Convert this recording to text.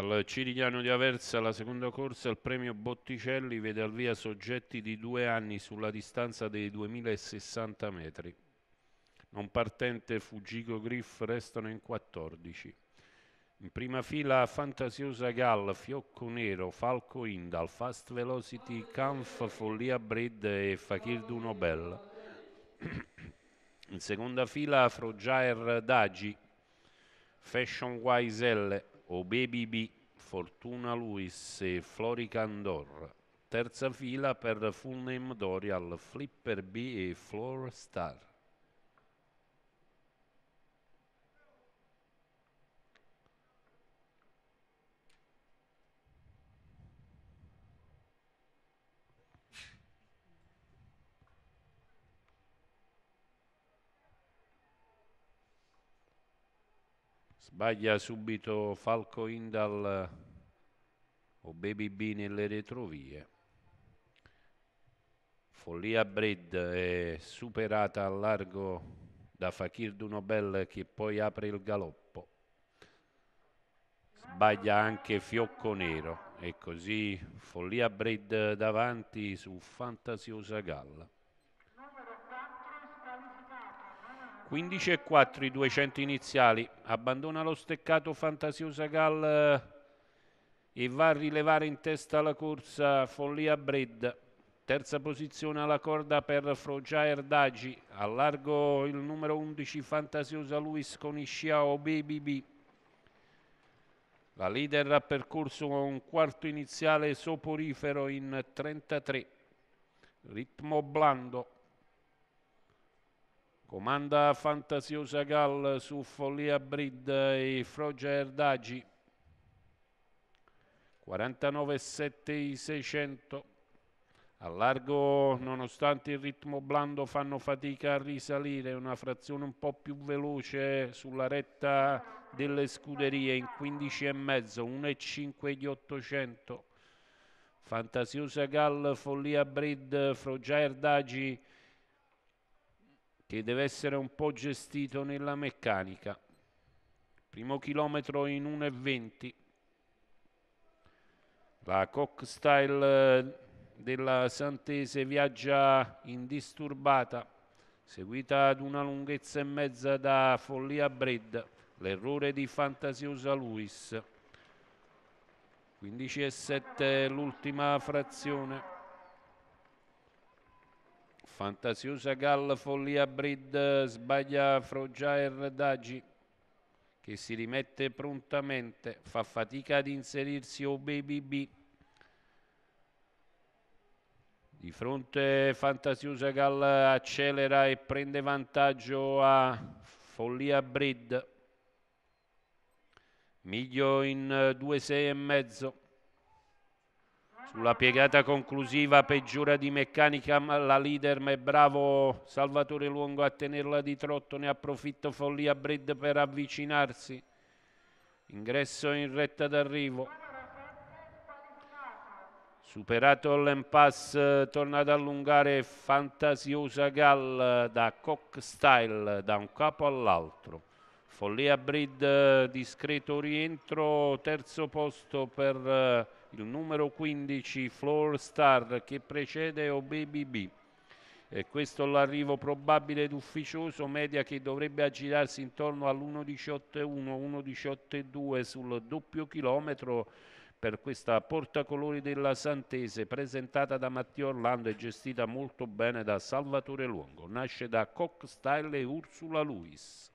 Al Cirigliano di Aversa la seconda corsa al premio Botticelli vede al via soggetti di due anni sulla distanza dei 2060 metri. Non partente Fugico Griff restano in 14. In prima fila Fantasiosa Gall, Fiocco Nero, Falco Indal, Fast Velocity, Canf, Follia Bred e Fakir du Nobel. In seconda fila Frogiaer Dagi, Fashion Wise L, Obebi B, Fortuna Luis e Flori Candor. Terza fila per Full Name Dorial, Flipper B e Floor Star. Sbaglia subito Falco Indal o Baby B nelle retrovie. Follia Bred è superata al largo da Fakir Dunobel che poi apre il galoppo. Sbaglia anche Fiocco Nero e così Follia Bred davanti su Fantasiosa Galla. 15 e 4 i 200 iniziali, abbandona lo steccato fantasiosa Gal eh, e va a rilevare in testa la corsa Follia Bred. Terza posizione alla corda per Frogia Erdagi, allargo il numero 11 fantasiosa Luis con Isciao Baby B. La leader ha percorso un quarto iniziale soporifero in 33, ritmo blando. Comanda fantasiosa Gal su Follia Brid e Froger Dagi. 49,7 i 600. A largo, nonostante il ritmo blando, fanno fatica a risalire. Una frazione un po' più veloce sulla retta delle scuderie in 15,5, 1,5 di 800. Fantasiosa Gall, Follia Brid, Froger Dagi che deve essere un po' gestito nella meccanica. Primo chilometro in 1,20. La style eh, della Santese viaggia indisturbata, seguita ad una lunghezza e mezza da Follia Bred, l'errore di Fantasiosa Luis. 15,7 l'ultima frazione fantasiosa gal follia Brid sbaglia Frogiaer erdagi che si rimette prontamente, fa fatica ad inserirsi o oh Baby B. Di fronte fantasiosa gal accelera e prende vantaggio a Follia Brid. Miglio in 2,6 eh, e mezzo. Sulla piegata conclusiva peggiora di meccanica la leader ma è bravo Salvatore Luongo a tenerla di trotto, ne approfitto Follia Bred per avvicinarsi. Ingresso in retta d'arrivo. Superato l'impasse, torna ad allungare Fantasiosa Gall da Cock Style, da un capo all'altro. Follia Bred discreto rientro, terzo posto per eh, il numero 15 Floor Star che precede OBBB e questo l'arrivo probabile ed ufficioso media che dovrebbe aggirarsi intorno all'1.18.1 1.18.2 sul doppio chilometro per questa portacolori della Santese presentata da Matteo Orlando e gestita molto bene da Salvatore Luongo nasce da Cock Style e Ursula Luis